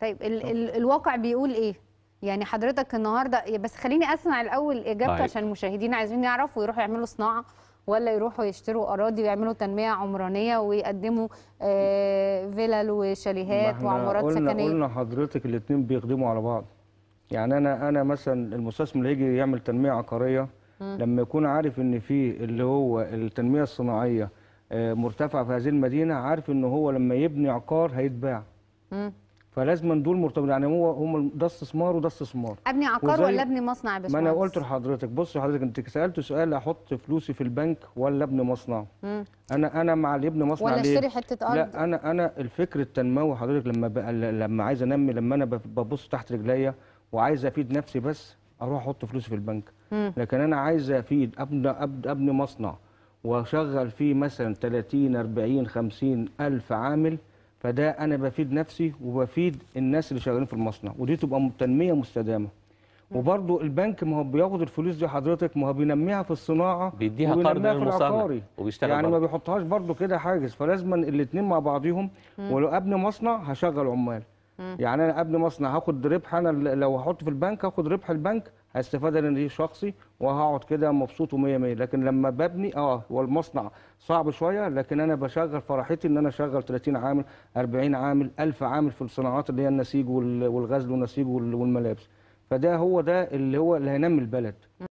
طيب ال ال الواقع بيقول ايه يعني حضرتك النهارده بس خليني اسمع الاول اجابتك طيب. عشان المشاهدين عايزين يعرفوا يروحوا يعملوا صناعه ولا يروحوا يشتروا اراضي ويعملوا تنميه عمرانيه ويقدموا آه، فيلل وشاليهات وعمارات قلنا سكنيه قلنا حضرتك الاثنين بيخدموا على بعض يعني انا انا مثلا المستثمر اللي يجي يعمل تنميه عقاريه م. لما يكون عارف ان في اللي هو التنميه الصناعيه آه، مرتفعه في هذه المدينه عارف ان هو لما يبني عقار هيتباع فلازم دول مرتبطين يعني هو هم ده استثمار وده استثمار ابني عقار ولا ابني مصنع بس ما انا قلت لحضرتك بص حضرتك انت سالت سؤال احط فلوسي في البنك ولا ابني مصنع مم. انا انا مع الابن مصنع ولا اشتري حته ارض لا انا انا الفكر التنموي حضرتك لما بقى لما عايز انمي لما انا ببص تحت رجليا وعايز افيد نفسي بس اروح احط فلوسي في البنك مم. لكن انا عايز افيد ابني ابني مصنع واشغل فيه مثلا 30 40 50 الف عامل فده انا بفيد نفسي وبفيد الناس اللي شغالين في المصنع ودي تبقى تنميه مستدامه وبرضو البنك ما هو بياخد الفلوس دي حضرتك ما هو بينميها في الصناعه بيديها قرض للمصنع وبيشتغل يعني برضو. ما بيحطهاش برضه كده حاجز فلازما الاثنين مع بعضيهم ولو ابني مصنع هشغل عمال يعني انا قبل مصنع هاخد ربح انا لو هحط في البنك هاخد ربح البنك هستفاد انا دي شخصي وهقعد كده مبسوط و100 100 لكن لما ببني اه هو المصنع صعب شويه لكن انا بشغل فرحتي ان انا اشغل 30 عامل 40 عامل 1000 عامل في الصناعات اللي هي النسيج والغزل والنسيج والملابس فده هو ده اللي هو اللي هينمي البلد